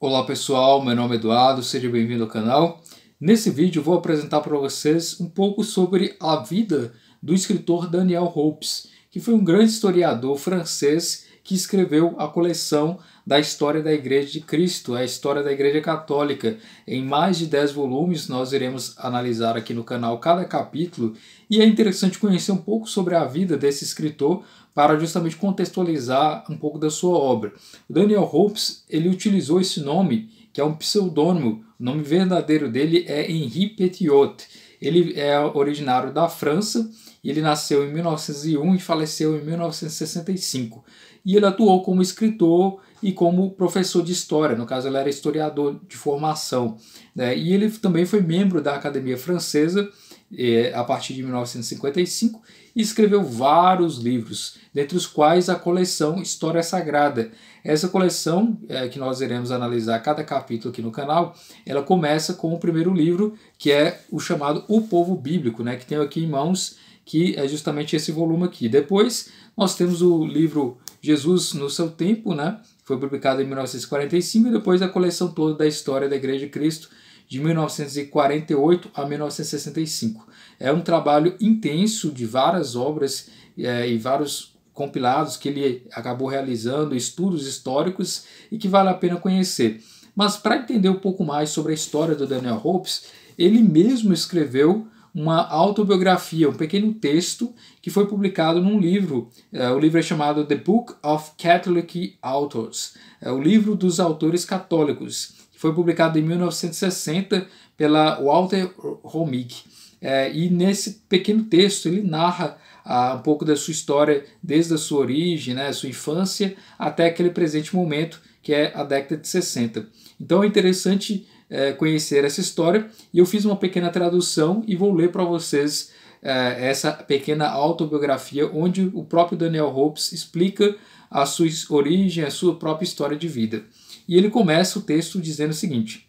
Olá pessoal, meu nome é Eduardo, seja bem-vindo ao canal. Nesse vídeo vou apresentar para vocês um pouco sobre a vida do escritor Daniel Hopes, que foi um grande historiador francês que escreveu a coleção da história da Igreja de Cristo, a história da Igreja Católica. Em mais de 10 volumes, nós iremos analisar aqui no canal cada capítulo e é interessante conhecer um pouco sobre a vida desse escritor para justamente contextualizar um pouco da sua obra. Daniel Hopes, ele utilizou esse nome, que é um pseudônimo, o nome verdadeiro dele é Henri Petiot. Ele é originário da França e ele nasceu em 1901 e faleceu em 1965. E ele atuou como escritor e como professor de história, no caso ele era historiador de formação. Né? E ele também foi membro da Academia Francesa eh, a partir de 1955 e escreveu vários livros, dentre os quais a coleção História Sagrada. Essa coleção, eh, que nós iremos analisar cada capítulo aqui no canal, ela começa com o primeiro livro, que é o chamado O Povo Bíblico, né? que tenho aqui em mãos que é justamente esse volume aqui. Depois nós temos o livro Jesus no seu tempo, né? Foi publicado em 1945 e depois a coleção toda da história da Igreja de Cristo de 1948 a 1965. É um trabalho intenso de várias obras é, e vários compilados que ele acabou realizando, estudos históricos e que vale a pena conhecer. Mas para entender um pouco mais sobre a história do Daniel Hopes, ele mesmo escreveu uma autobiografia, um pequeno texto que foi publicado num livro. É, o livro é chamado The Book of Catholic Authors, é o livro dos autores católicos, foi publicado em 1960 pela Walter Romig. É, e nesse pequeno texto ele narra ah, um pouco da sua história, desde a sua origem, né, sua infância, até aquele presente momento que é a década de 60. Então é interessante é, conhecer essa história. E eu fiz uma pequena tradução e vou ler para vocês é, essa pequena autobiografia, onde o próprio Daniel Hopes explica a sua origem, a sua própria história de vida. E ele começa o texto dizendo o seguinte: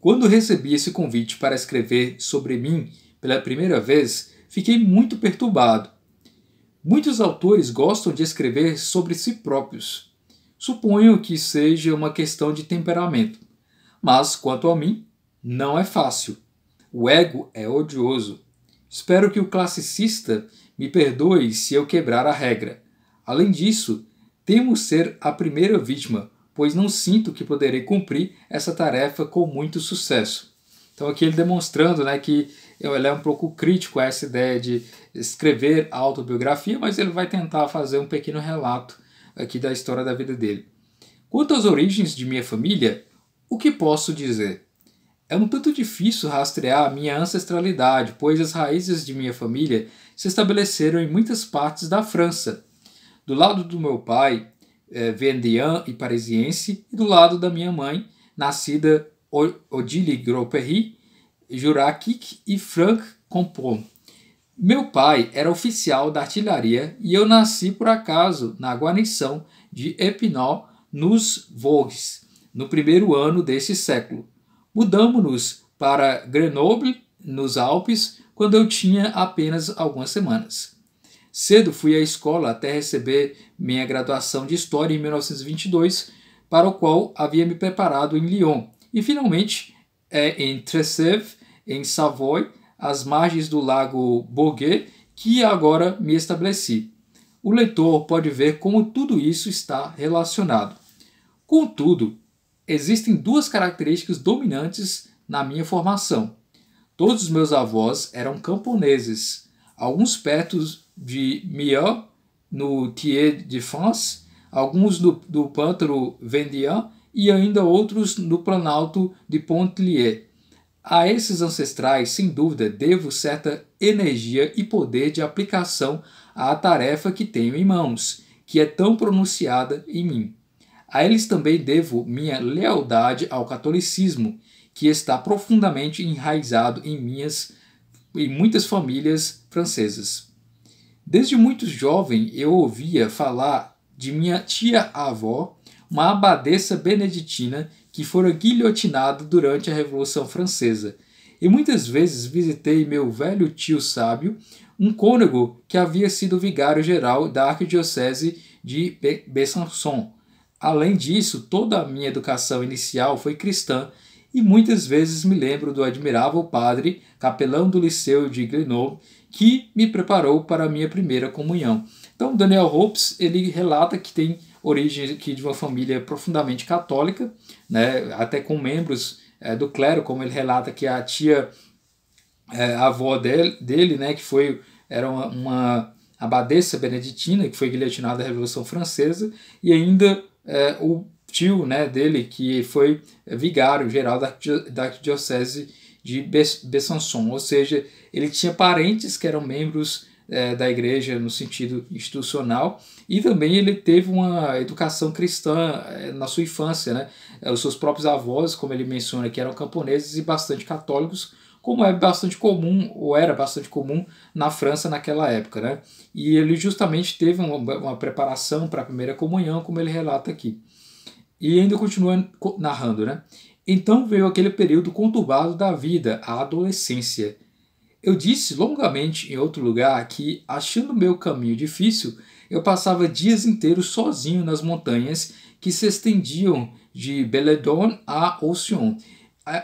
Quando recebi esse convite para escrever sobre mim pela primeira vez, fiquei muito perturbado. Muitos autores gostam de escrever sobre si próprios. Suponho que seja uma questão de temperamento. Mas, quanto a mim, não é fácil. O ego é odioso. Espero que o classicista me perdoe se eu quebrar a regra. Além disso, temo ser a primeira vítima, pois não sinto que poderei cumprir essa tarefa com muito sucesso. Então aqui ele demonstrando né, que ele é um pouco crítico a essa ideia de escrever a autobiografia, mas ele vai tentar fazer um pequeno relato aqui da história da vida dele. Quanto às origens de minha família, o que posso dizer? É um tanto difícil rastrear minha ancestralidade, pois as raízes de minha família se estabeleceram em muitas partes da França. Do lado do meu pai, é, vendian e parisiense, e do lado da minha mãe, nascida Odile Gros-Perry, Jurakic e Frank Compon. Meu pai era oficial da artilharia e eu nasci por acaso na guarnição de Epinal, nos Vosges, no primeiro ano desse século. Mudamos-nos para Grenoble, nos Alpes, quando eu tinha apenas algumas semanas. Cedo fui à escola até receber minha graduação de História em 1922, para o qual havia me preparado em Lyon, e finalmente é em Treceves, em Savoie, às margens do lago Bourget, que agora me estabeleci. O leitor pode ver como tudo isso está relacionado. Contudo, existem duas características dominantes na minha formação. Todos os meus avós eram camponeses, alguns perto de Mian, no Thiers de France, alguns do, do pântano Vendian e ainda outros no planalto de Pontlier. A esses ancestrais, sem dúvida, devo certa energia e poder de aplicação à tarefa que tenho em mãos, que é tão pronunciada em mim. A eles também devo minha lealdade ao catolicismo, que está profundamente enraizado em minhas e muitas famílias francesas. Desde muito jovem eu ouvia falar de minha tia-avó, uma abadesa beneditina que fora guilhotinada durante a Revolução Francesa, e muitas vezes visitei meu velho tio sábio, um cônego que havia sido vigário-geral da Arquidiocese de Besançon Além disso, toda a minha educação inicial foi cristã e muitas vezes me lembro do admirável padre, capelão do Liceu de Grenoble, que me preparou para a minha primeira comunhão. Então, Daniel Hopes, ele relata que tem origem aqui de uma família profundamente católica, né, até com membros é, do clero, como ele relata que a tia, é, a avó dele, dele, né, que foi era uma, uma abadesa beneditina, que foi guilhotinada da Revolução Francesa, e ainda é, o tio né, dele, que foi vigário geral da, da diocese de Besançon, ou seja, ele tinha parentes que eram membros é, da igreja no sentido institucional e também ele teve uma educação cristã é, na sua infância, né? É, os seus próprios avós, como ele menciona, que eram camponeses e bastante católicos, como é bastante comum, ou era bastante comum na França naquela época. Né? E ele justamente teve uma, uma preparação para a primeira comunhão, como ele relata aqui. E ainda continua narrando, né? Então veio aquele período conturbado da vida, a adolescência. Eu disse longamente em outro lugar que, achando meu caminho difícil, eu passava dias inteiros sozinho nas montanhas que se estendiam de Beledon a Oceon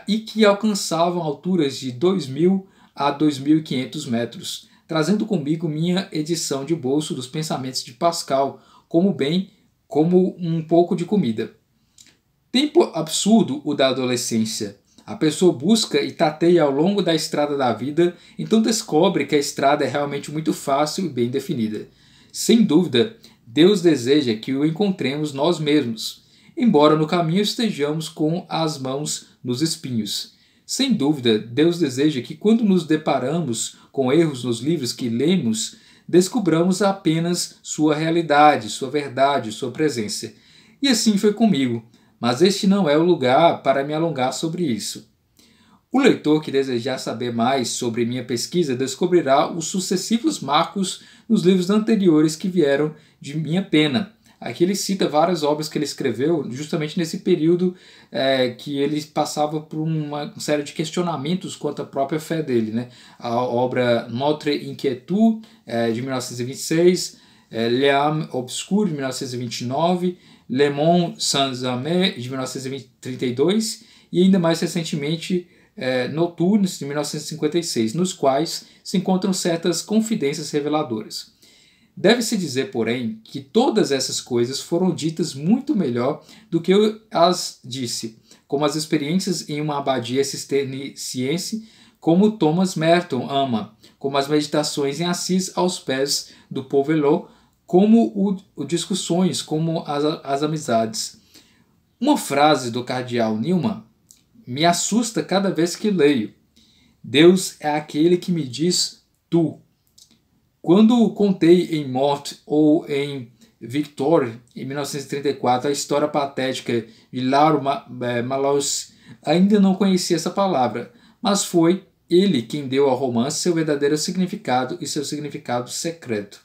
e que alcançavam alturas de 2.000 a 2.500 metros, trazendo comigo minha edição de bolso dos pensamentos de Pascal, como bem como um pouco de comida. Tempo absurdo o da adolescência. A pessoa busca e tateia ao longo da estrada da vida, então descobre que a estrada é realmente muito fácil e bem definida. Sem dúvida, Deus deseja que o encontremos nós mesmos, embora no caminho estejamos com as mãos nos espinhos. Sem dúvida, Deus deseja que quando nos deparamos com erros nos livros que lemos, descobramos apenas sua realidade, sua verdade, sua presença. E assim foi comigo, mas este não é o lugar para me alongar sobre isso. O leitor que desejar saber mais sobre minha pesquisa descobrirá os sucessivos marcos nos livros anteriores que vieram de minha pena Aqui ele cita várias obras que ele escreveu justamente nesse período é, que ele passava por uma série de questionamentos quanto à própria fé dele. Né? A obra Notre Inquietude, é, de 1926, é, L'Âme Obscure, de 1929, Le Monde Saint-Amé, de 1932, e ainda mais recentemente é, de 1956, nos quais se encontram certas confidências reveladoras. Deve-se dizer, porém, que todas essas coisas foram ditas muito melhor do que eu as disse, como as experiências em uma abadia cisterciense, como Thomas Merton ama, como as meditações em Assis aos pés do Povelot, como o, o discussões, como as, as amizades. Uma frase do cardeal Newman me assusta cada vez que leio. Deus é aquele que me diz tu quando contei em Mort ou em Victor, em 1934, a história patética de Lauro eh, Malaus, ainda não conhecia essa palavra, mas foi ele quem deu ao romance seu verdadeiro significado e seu significado secreto.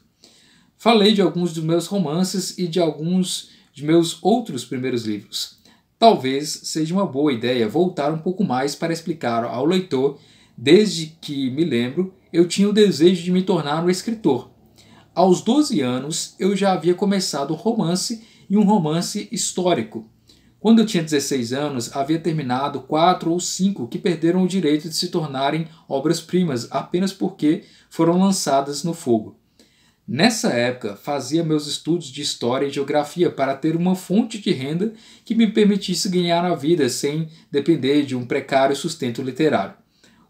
Falei de alguns dos meus romances e de alguns de meus outros primeiros livros. Talvez seja uma boa ideia voltar um pouco mais para explicar ao leitor, desde que me lembro, eu tinha o desejo de me tornar um escritor. Aos 12 anos, eu já havia começado um romance e um romance histórico. Quando eu tinha 16 anos, havia terminado quatro ou cinco que perderam o direito de se tornarem obras-primas apenas porque foram lançadas no fogo. Nessa época, fazia meus estudos de história e geografia para ter uma fonte de renda que me permitisse ganhar a vida sem depender de um precário sustento literário.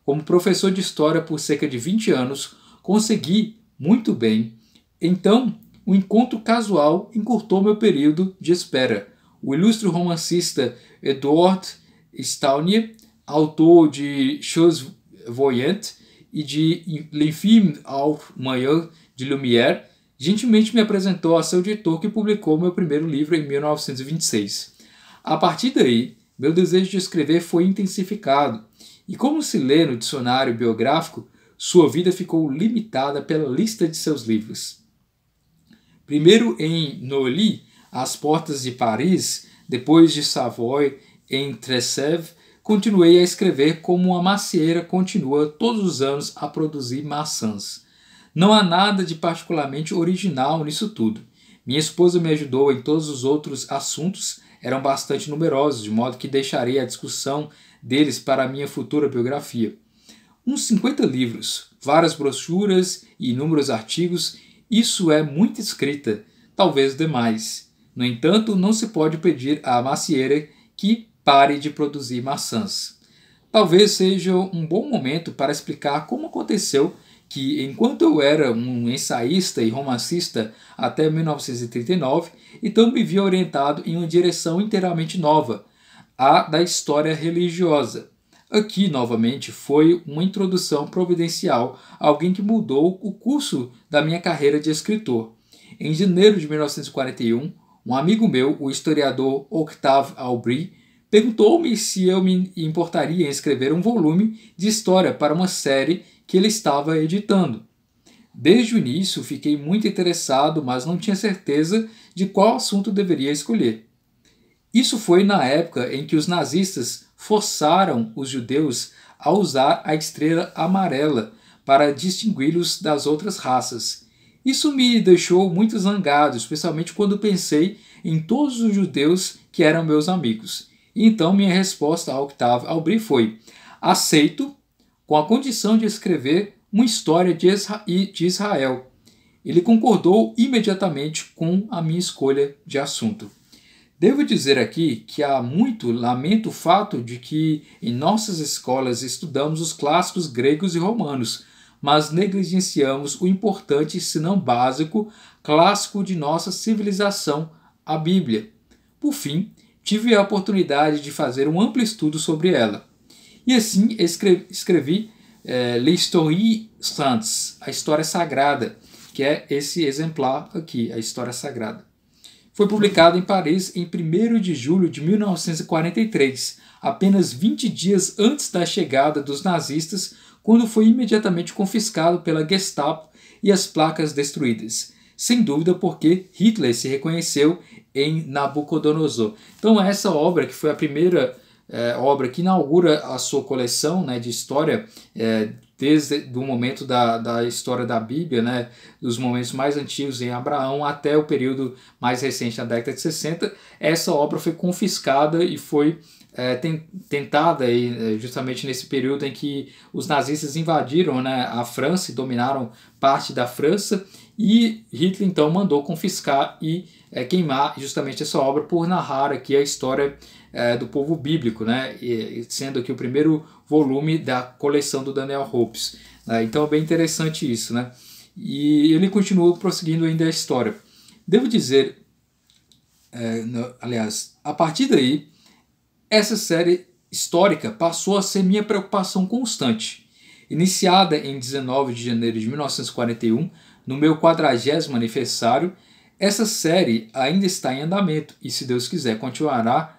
Como professor de história por cerca de 20 anos, consegui muito bem. Então, um encontro casual encurtou meu período de espera. O ilustre romancista Edward Staunier, autor de Choses Voyantes e de L'Infime au Meilleur de Lumière, gentilmente me apresentou a seu editor que publicou meu primeiro livro em 1926. A partir daí, meu desejo de escrever foi intensificado e como se lê no dicionário biográfico, sua vida ficou limitada pela lista de seus livros. Primeiro em Noli, às portas de Paris, depois de Savoy, em Tresève, continuei a escrever como uma macieira continua todos os anos a produzir maçãs. Não há nada de particularmente original nisso tudo. Minha esposa me ajudou em todos os outros assuntos, eram bastante numerosos, de modo que deixarei a discussão deles para a minha futura biografia. Uns 50 livros, várias brochuras e inúmeros artigos, isso é muita escrita, talvez demais. No entanto, não se pode pedir à macieira que pare de produzir maçãs. Talvez seja um bom momento para explicar como aconteceu que, enquanto eu era um ensaísta e romancista até 1939, então me vi orientado em uma direção inteiramente nova, a da história religiosa. Aqui, novamente, foi uma introdução providencial, alguém que mudou o curso da minha carreira de escritor. Em janeiro de 1941, um amigo meu, o historiador Octave Aubry, perguntou-me se eu me importaria em escrever um volume de história para uma série que ele estava editando. Desde o início, fiquei muito interessado, mas não tinha certeza de qual assunto deveria escolher. Isso foi na época em que os nazistas forçaram os judeus a usar a estrela amarela para distingui-los das outras raças. Isso me deixou muito zangado, especialmente quando pensei em todos os judeus que eram meus amigos. Então minha resposta ao Octave Aubry foi: aceito, com a condição de escrever uma história de Israel. Ele concordou imediatamente com a minha escolha de assunto. Devo dizer aqui que há muito lamento o fato de que em nossas escolas estudamos os clássicos gregos e romanos, mas negligenciamos o importante, se não básico, clássico de nossa civilização, a Bíblia. Por fim, tive a oportunidade de fazer um amplo estudo sobre ela. E assim escrevi, eh, escrevi é, Santos", a História Sagrada, que é esse exemplar aqui, a História Sagrada foi publicado em Paris em 1 de julho de 1943, apenas 20 dias antes da chegada dos nazistas, quando foi imediatamente confiscado pela Gestapo e as placas destruídas. Sem dúvida, porque Hitler se reconheceu em Nabucodonosor. Então, essa obra, que foi a primeira é, obra que inaugura a sua coleção né, de história é, desde o momento da, da história da Bíblia, né, dos momentos mais antigos em Abraão até o período mais recente, na década de 60, essa obra foi confiscada e foi é, tentada aí, eh, justamente nesse período em que os nazistas invadiram né, a França e dominaram parte da França, e Hitler então mandou confiscar e é, queimar justamente essa obra por narrar aqui a história é, do povo bíblico, né? E, sendo aqui o primeiro volume da coleção do Daniel Hopes. Né? Então é bem interessante isso, né? E ele continuou prosseguindo ainda a história. Devo dizer, é, no, aliás, a partir daí, essa série histórica passou a ser minha preocupação constante. Iniciada em 19 de janeiro de 1941, no meu 40 aniversário, essa série ainda está em andamento e, se Deus quiser, continuará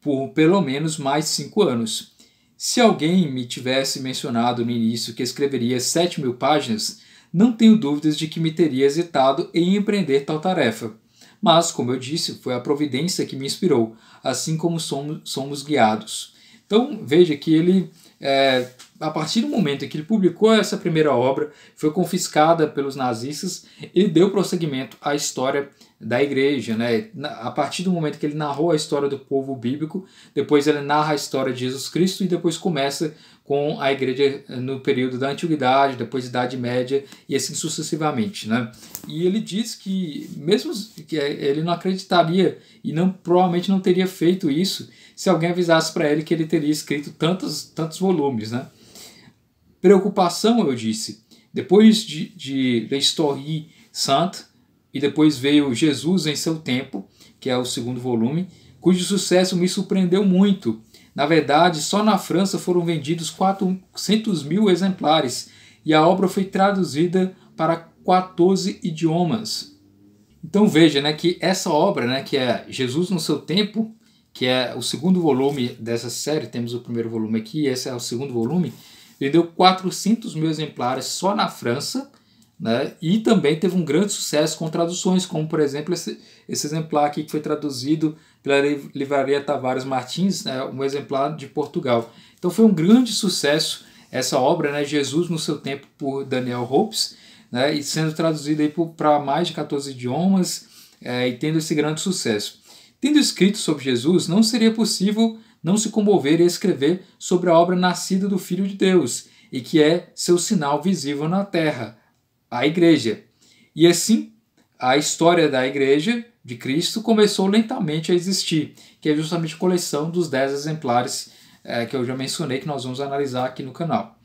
por pelo menos mais cinco anos. Se alguém me tivesse mencionado no início que escreveria 7 mil páginas, não tenho dúvidas de que me teria hesitado em empreender tal tarefa. Mas, como eu disse, foi a providência que me inspirou, assim como somos, somos guiados. Então veja que ele, é, a partir do momento em que ele publicou essa primeira obra, foi confiscada pelos nazistas, ele deu prosseguimento à história da igreja. Né? A partir do momento que ele narrou a história do povo bíblico, depois ele narra a história de Jesus Cristo e depois começa com a igreja eh, no período da antiguidade, depois da Idade Média e assim sucessivamente, né? E ele diz que mesmo que eh, ele não acreditaria e não provavelmente não teria feito isso se alguém avisasse para ele que ele teria escrito tantos tantos volumes, né? Preocupação, eu disse. Depois de, de L'Historie Sainte e depois veio Jesus em seu tempo, que é o segundo volume, cujo sucesso me surpreendeu muito na verdade, só na França foram vendidos 400 mil exemplares e a obra foi traduzida para 14 idiomas. Então veja né, que essa obra, né, que é Jesus no seu tempo, que é o segundo volume dessa série, temos o primeiro volume aqui, esse é o segundo volume, vendeu 400 mil exemplares só na França né? E também teve um grande sucesso com traduções, como por exemplo esse, esse exemplar aqui que foi traduzido pela Livraria Tavares Martins, né? um exemplar de Portugal. Então foi um grande sucesso essa obra, né? Jesus no seu tempo, por Daniel Hopes, né? e sendo traduzida para mais de 14 idiomas é, e tendo esse grande sucesso. Tendo escrito sobre Jesus, não seria possível não se comover e escrever sobre a obra nascida do Filho de Deus e que é seu sinal visível na terra a igreja. E assim, a história da igreja de Cristo começou lentamente a existir, que é justamente a coleção dos dez exemplares é, que eu já mencionei, que nós vamos analisar aqui no canal.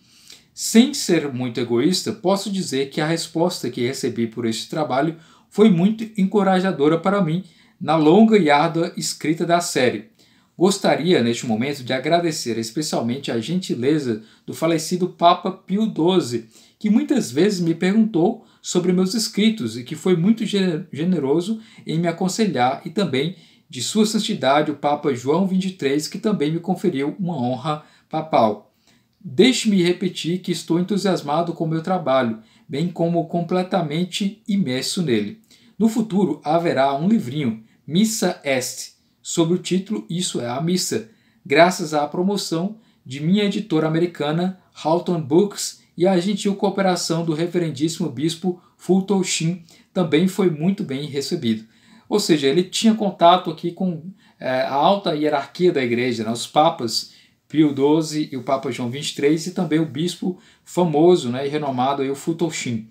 Sem ser muito egoísta, posso dizer que a resposta que recebi por este trabalho foi muito encorajadora para mim na longa e árdua escrita da série. Gostaria, neste momento, de agradecer especialmente a gentileza do falecido Papa Pio XII que muitas vezes me perguntou sobre meus escritos e que foi muito generoso em me aconselhar, e também de Sua Santidade o Papa João XXIII, que também me conferiu uma honra papal. Deixe-me repetir que estou entusiasmado com o meu trabalho, bem como completamente imerso nele. No futuro haverá um livrinho, Missa Est, sobre o título Isso é a Missa, graças à promoção de minha editora americana, Halton Books, e a gentil cooperação do reverendíssimo bispo Fulton Sheen também foi muito bem recebido. Ou seja, ele tinha contato aqui com é, a alta hierarquia da igreja, né? os papas Pio XII e o Papa João XXIII e também o bispo famoso né, e renomado aí, o Fulton Sheen.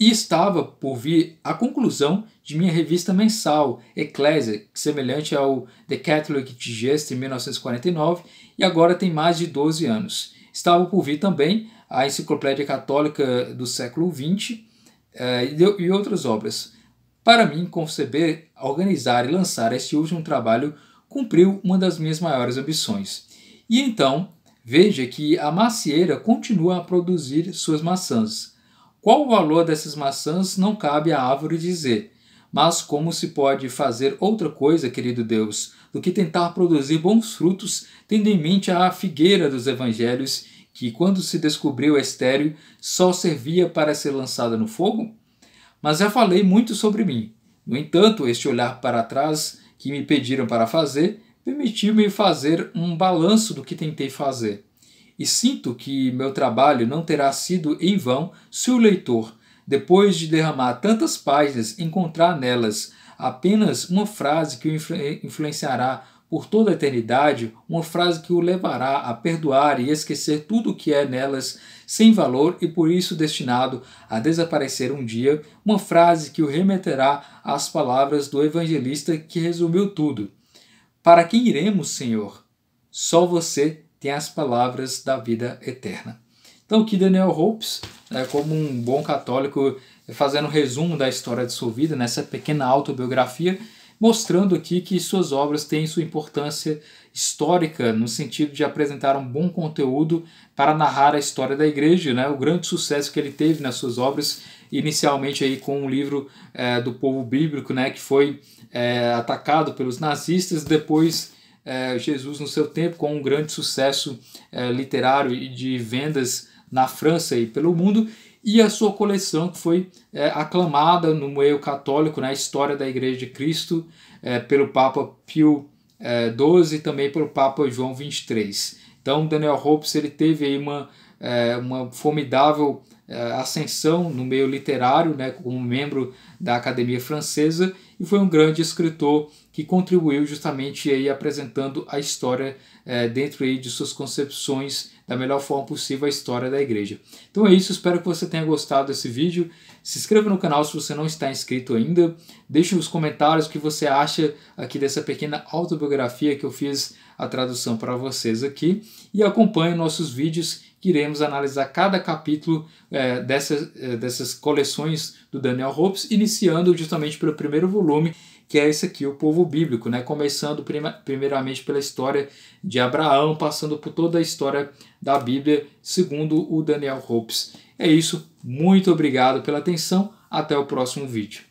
E estava por vir a conclusão de minha revista mensal, Ecclesia, semelhante ao The Catholic Digest, em 1949, e agora tem mais de 12 anos estava por vir também a Enciclopédia Católica do século XX eh, e outras obras. Para mim, conceber, organizar e lançar este último trabalho cumpriu uma das minhas maiores ambições. E então, veja que a macieira continua a produzir suas maçãs. Qual o valor dessas maçãs não cabe à árvore dizer, mas como se pode fazer outra coisa, querido Deus, do que tentar produzir bons frutos, tendo em mente a figueira dos evangelhos, que, quando se descobriu estéreo, só servia para ser lançada no fogo? Mas já falei muito sobre mim. No entanto, este olhar para trás que me pediram para fazer permitiu-me fazer um balanço do que tentei fazer. E sinto que meu trabalho não terá sido em vão se o leitor, depois de derramar tantas páginas, encontrar nelas apenas uma frase que o influ eh, influenciará por toda a eternidade, uma frase que o levará a perdoar e esquecer tudo o que é nelas sem valor e por isso destinado a desaparecer um dia, uma frase que o remeterá às palavras do evangelista que resumiu tudo. Para quem iremos, Senhor? Só você tem as palavras da vida eterna. Então aqui Daniel Hopes, né, como um bom católico, fazendo um resumo da história de sua vida, nessa pequena autobiografia, mostrando aqui que suas obras têm sua importância histórica no sentido de apresentar um bom conteúdo para narrar a história da igreja, né? o grande sucesso que ele teve nas suas obras, inicialmente aí com o um livro é, do povo bíblico, né? que foi é, atacado pelos nazistas, depois é, Jesus no seu tempo com um grande sucesso literário e de vendas na França e pelo mundo, e a sua coleção que foi é, aclamada no meio católico, na né, história da Igreja de Cristo, é, pelo Papa Pio é, XII e também pelo Papa João XXIII. Então, Daniel Hopes ele teve aí uma, é, uma formidável é, ascensão no meio literário, né, como membro da Academia Francesa, e foi um grande escritor que contribuiu justamente aí apresentando a história é, dentro aí de suas concepções da melhor forma possível a história da igreja. Então é isso, espero que você tenha gostado desse vídeo. Se inscreva no canal se você não está inscrito ainda. Deixe nos comentários o que você acha aqui dessa pequena autobiografia que eu fiz a tradução para vocês aqui e acompanhe nossos vídeos que iremos analisar cada capítulo é, dessas, é, dessas coleções do Daniel Hopes, iniciando justamente pelo primeiro volume, que é esse aqui, o povo bíblico, né? começando prima, primeiramente pela história de Abraão, passando por toda a história da Bíblia, segundo o Daniel Hopes. É isso, muito obrigado pela atenção, até o próximo vídeo.